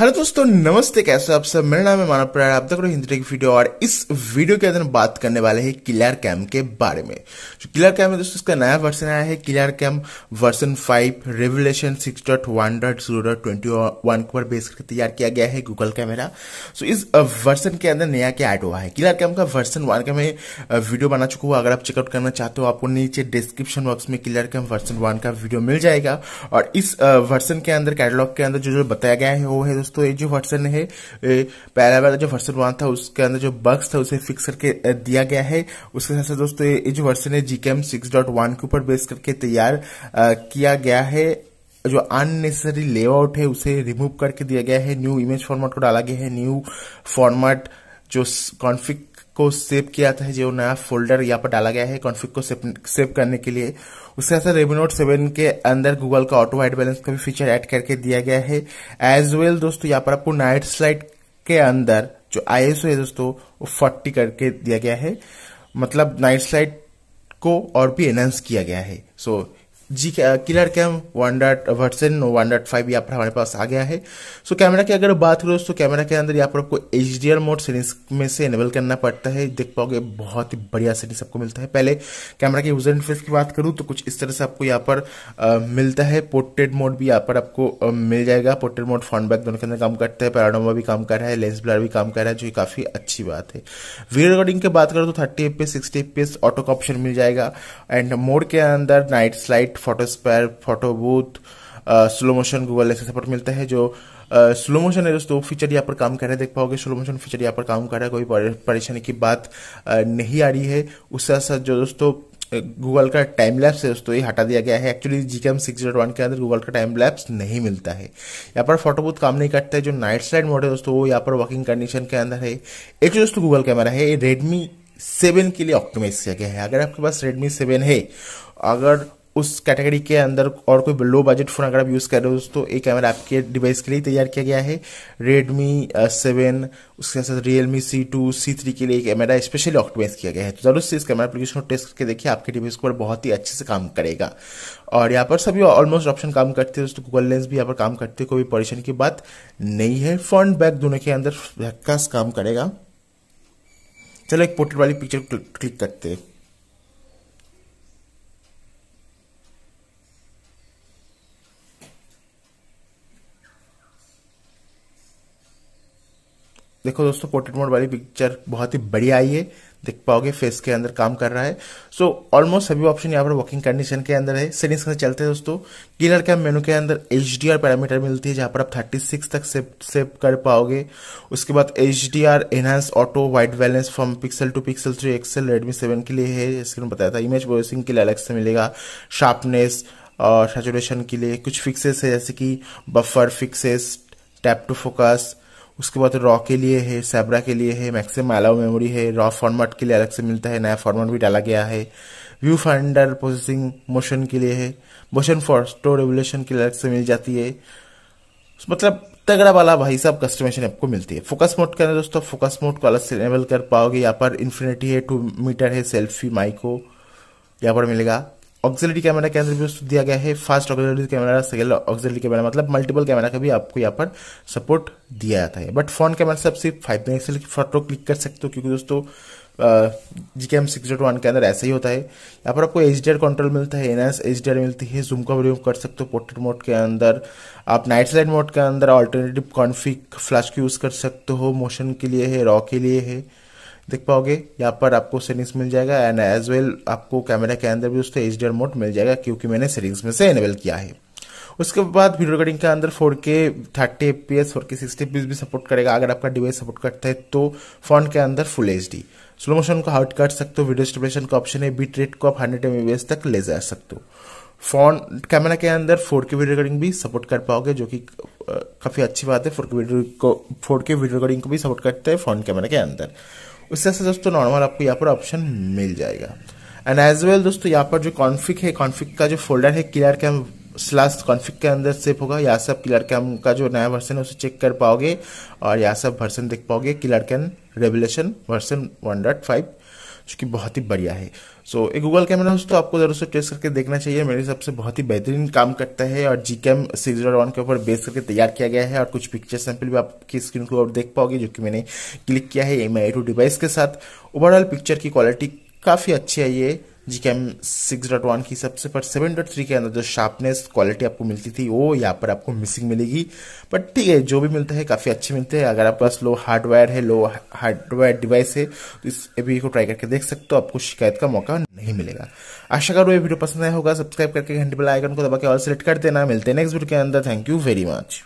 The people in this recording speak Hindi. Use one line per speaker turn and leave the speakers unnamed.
हेलो दोस्तों नमस्ते कैसे आप सब मेरा नाम है मानव प्राण आप रहे हिंदी की वीडियो और इस वीडियो के अंदर बात करने वाले हैं किलर कैम के बारे में जो किलर कैम है दोस्तों इसका नया वर्जन आया है killer cam version five revelation one पर बेस करके तैयार किया गया है गूगल कैमरा सो इस वर्जन uh, के अंदर नया क्या ऐड हुआ है किलर कैम का वर्जन वन का मैं uh, वीडियो बना चुका हूँ अगर आप चेकआउट करना चाहते हो आपको नीचे डिस्क्रिप्शन बॉक्स में किलर कैम वर्सन वन का वीडियो मिल जाएगा और इस वर्सन uh, के अंदर कैटलॉग के अंदर जो जो बताया गया है वो है दोस्तों ये जो वर्सन है पहला वाला जो वर्सन वन था उसके अंदर जो बग्स था उसे फिक्स करके दिया गया है उसके साथ साथ दोस्तों ये जो वर्सन है जीकेएम सिक्स डॉट वन के ऊपर बेस करके तैयार किया गया है जो अननेसेसरी लेआउट है उसे रिमूव करके दिया गया है न्यू इमेज फॉर्मेट को डाला गया है न्यू फॉर्मेट जो कॉन्फ्लिक्ट को सेव किया था जो नया फोल्डर यहाँ पर डाला गया है कॉन्फ़िग को सेव करने के लिए उसके साथ रेवो नोट सेवन के अंदर गूगल का ऑटो वाइट बैलेंस का भी फीचर ऐड करके दिया गया है एज वेल दोस्तों यहाँ पर आपको नाइट स्लाइड के अंदर जो आई है दोस्तों वो फोर्टी करके दिया गया है मतलब नाइट स्लाइड को और भी एनहांस किया गया है so so, G killer cam one dot version one dot five यहाँ पर हमारे पास आ गया है सो कैमरा की अगर बात करो तो कैमरा के अंदर यहाँ पर आपको H D R mode settings में से इनेबल करना पड़ता है देख पाओगे बहुत ही बढ़िया सेटिंग्स आपको मिलता है पहले कैमरा के यूजर इंटरफेस की बात करूँ तो कुछ इस तरह से आपको यहाँ पर आ, मिलता है पोर्ट्रेट मोड भी यहाँ पर आपको आ, मिल जाएगा पोर्ट्रेट मोड फ्रंट बैक दोनों के अंदर काम करता है पैराडोमा भी काम कर रहा है लेंस ब्लर भी काम कर रहा है जो काफ़ी अच्छी बात है वीडियो रिकॉर्डिंग की बात करो तो thirty F P sixty F P auto का ऑप्शन मिल जाएगा एंड मोड के अंदर night sight photo sphere photo booth slow motion Google एक्से सपोर्ट मिलता है जो स्लो मोशन है दोस्तों फीचर यहाँ पर काम कर रहे हैं देख पाओगे स्लो मोशन फीचर यहाँ पर काम कर रहा है कोई परेशानी की बात नहीं आ रही है उसके साथ साथ जो दोस्तों गूगल का टाइम लैप्स है दोस्तों ये हटा दिया गया है एक्चुअली जी कैम सिक्स के अंदर गूगल का टाइम लैप्स नहीं मिलता है यहाँ पर फोटो बूथ काम नहीं करता है जो नाइट साइड मोड है दोस्तों वो यहाँ पर वर्किंग कंडीशन के अंदर है एक जो दोस्तों गूगल कैमरा है ये रेडमी सेवन के लिए ऑप्टिमाइज किया गया है अगर आपके पास रेडमी सेवन है अगर उस कैटेगरी के अंदर और कोई लो बजट फ़ोन अगर आप यूज़ कर रहे हो तो ये कैमरा आपके डिवाइस के लिए तैयार किया गया है रेडमी सेवन uh, उसके साथ Realme C two C three के लिए एक कैमरा स्पेशली ऑक्टोमाइज किया गया है तो ज़रूर से इस कैमरा एप्लीकेशन को टेस्ट करके देखिए आपके डिवाइस पर बहुत ही अच्छे से काम करेगा और यहाँ पर सभी ऑलमोस्ट ऑप्शन काम करते हैं दोस्तों गूगल लेंस भी यहाँ पर काम करते कोई परेशानी की बात नहीं है फ्रंट बैक दोनों के अंदर झक्कास काम करेगा चलो एक पोर्ट्रेट वाली पिक्चर क्लिक करते हैं देखो दोस्तों पोर्ट्रेट मोड वाली पिक्चर बहुत ही बढ़िया आई है देख पाओगे फेस के अंदर काम कर रहा है सो ऑलमोस्ट सभी ऑप्शन यहाँ पर वर्किंग कंडीशन के अंदर है सेटिंग्स के चलते हैं दोस्तों किलर कैम मेनू के अंदर एच डी आर पैरामीटर मिलती है जहाँ पर आप 36 तक सेव सेव कर पाओगे उसके बाद H D R enhance auto white balance from pixel to pixel three XL Redmi seven के लिए है जैसे बताया था इमेज प्रोसेसिंग के लिए अलग से मिलेगा शार्पनेस और सेचुरेशन के लिए कुछ फिक्सेस है जैसे कि buffer fixes tap to focus उसके बाद रॉ के लिए है सैबरा के लिए है मैक्सिम अलाउ मेमोरी है रॉ फॉर्मेट के लिए अलग से मिलता है नया फॉर्मेट भी डाला गया है व्यू फाइंडर प्रोसेसिंग मोशन के लिए है मोशन फॉर स्टोर रेगुलेशन के लिए अलग से मिल जाती है मतलब तगड़ा वाला भाई साहब कस्टमेशन आपको मिलती है फोकस मोड के अंदर दोस्तों फोकस मोड को अलग से इनेबल कर पाओगे यहाँ पर इन्फिनिटी है टू मीटर है सेल्फी माइको यहाँ पर मिलेगा ऑक्सिलरी कैमरा के अंदर भी दिया गया है first auxiliary camera second auxiliary camera मतलब मल्टीपल कैमरा का भी आपको यहाँ पर सपोर्ट दिया जाता है बट फोन कैमरा से आप सिर्फ फाइव मेगा की फोटो क्लिक कर सकते हो क्योंकि दोस्तों जी के एम सिक्स वन के अंदर ऐसा ही होता है यहाँ पर आपको एच डी आर कंट्रोल मिलता है N S H D R मिलती है जूम का रिमूव कर सकते हो पोर्ट्रेट मोड के अंदर आप नाइट स्लाइड मोड के अंदर ऑल्टरनेटिव कॉन्फिक फ्लैश को यूज़ कर सकते हो मोशन के लिए है रॉ के लिए है देख पाओगे यहाँ पर आपको सेटिंग्स मिल जाएगा एंड एज वेल आपको कैमरा के अंदर भी उसका एच डी मोड मिल जाएगा क्योंकि मैंने सेटिंग्स में से एनेबल किया है उसके बाद वीडियो रिकॉर्डिंग के अंदर 4K 30 fps 4K 60 fps भी सपोर्ट करेगा अगर आपका डिवाइस सपोर्ट करता है तो फोन के अंदर full H D slow motion को हाउट कर सकते हो वीडियो स्टेबलेशन का ऑप्शन है बीट रेट को आप हंड्रेड एम तक ले जा सकते हो फोन कैमरा के अंदर फोर के वीडियो रिकॉर्डिंग भी सपोर्ट कर पाओगे जो कि काफ़ी अच्छी बात है फोर के वीडियो को फोर के वीडियो रिकॉर्डिंग को भी सपोर्ट करते हैं फोन कैमरा के अंदर उससे से दोस्तों नॉर्मल आपको यहाँ पर ऑप्शन मिल जाएगा एंड एज वेल दोस्तों यहाँ पर जो कॉन्फिक है कॉन्फिक का जो फोल्डर है क्लियर कैम स्लास कॉन्फिक के अंदर सेव होगा यहाँ सब क्लियर कैम का जो नया वर्सन है उसे चेक कर पाओगे और यहाँ सब वर्सन देख पाओगे clear can revelation version one dot five जो कि बहुत ही बढ़िया है सो so, एक गूगल कैमरा दोस्तों आपको जरूर से टेस्ट करके देखना चाहिए मेरे हिसाब से बहुत ही बेहतरीन काम करता है और जी कैम सीरीज वन के ऊपर बेस करके तैयार किया गया है और कुछ पिक्चर सैंपल भी आपकी स्क्रीन के ऊपर देख पाओगे जो कि मैंने क्लिक किया है एम आई टू डिवाइस के साथ ओवरऑल पिक्चर की क्वालिटी काफ़ी अच्छी है ये G cam six dot one की सबसे पर सेवन डॉट थ्री के अंदर जो शार्पनेस क्वालिटी आपको मिलती थी वो यहाँ पर आपको मिसिंग मिलेगी बट ठीक है जो भी मिलता है काफ़ी अच्छे मिलते हैं अगर आपके पास लो हार्डवेयर है लो हार्डवेयर डिवाइस है तो इस एपी को ट्राई करके देख सकते हो आपको शिकायत का मौका नहीं मिलेगा आशा करो ये वीडियो पसंद आया होगा सब्सक्राइब करके घंटे बेल आइकन को दबा के ऑल सेलेक्ट कर देना मिलते हैं नेक्स्ट वीडियो के अंदर थैंक यू वेरी मच